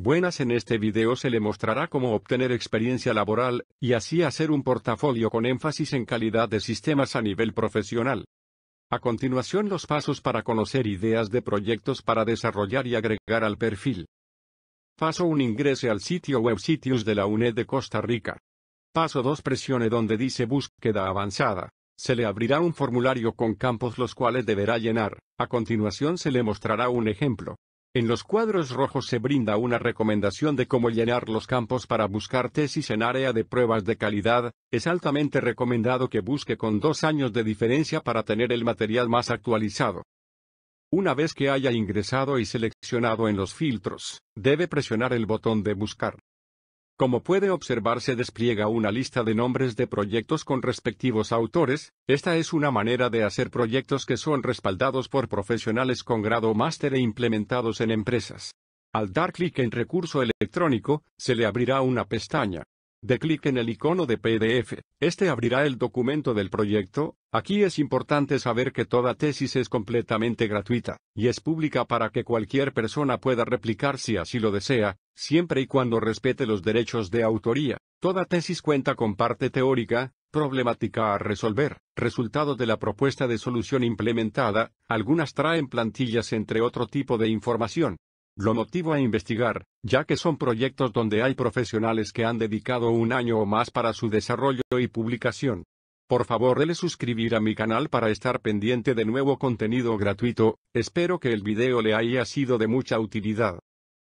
buenas en este video se le mostrará cómo obtener experiencia laboral, y así hacer un portafolio con énfasis en calidad de sistemas a nivel profesional. A continuación los pasos para conocer ideas de proyectos para desarrollar y agregar al perfil. Paso 1 Ingrese al sitio web Sitios de la UNED de Costa Rica. Paso 2 Presione donde dice Búsqueda avanzada. Se le abrirá un formulario con campos los cuales deberá llenar. A continuación se le mostrará un ejemplo. En los cuadros rojos se brinda una recomendación de cómo llenar los campos para buscar tesis en área de pruebas de calidad, es altamente recomendado que busque con dos años de diferencia para tener el material más actualizado. Una vez que haya ingresado y seleccionado en los filtros, debe presionar el botón de buscar. Como puede observarse despliega una lista de nombres de proyectos con respectivos autores, esta es una manera de hacer proyectos que son respaldados por profesionales con grado máster e implementados en empresas. Al dar clic en recurso electrónico, se le abrirá una pestaña. De clic en el icono de PDF, este abrirá el documento del proyecto, aquí es importante saber que toda tesis es completamente gratuita, y es pública para que cualquier persona pueda replicar si así lo desea, siempre y cuando respete los derechos de autoría. Toda tesis cuenta con parte teórica, problemática a resolver, resultado de la propuesta de solución implementada, algunas traen plantillas entre otro tipo de información. Lo motivo a investigar, ya que son proyectos donde hay profesionales que han dedicado un año o más para su desarrollo y publicación. Por favor, dele suscribir a mi canal para estar pendiente de nuevo contenido gratuito, espero que el video le haya sido de mucha utilidad.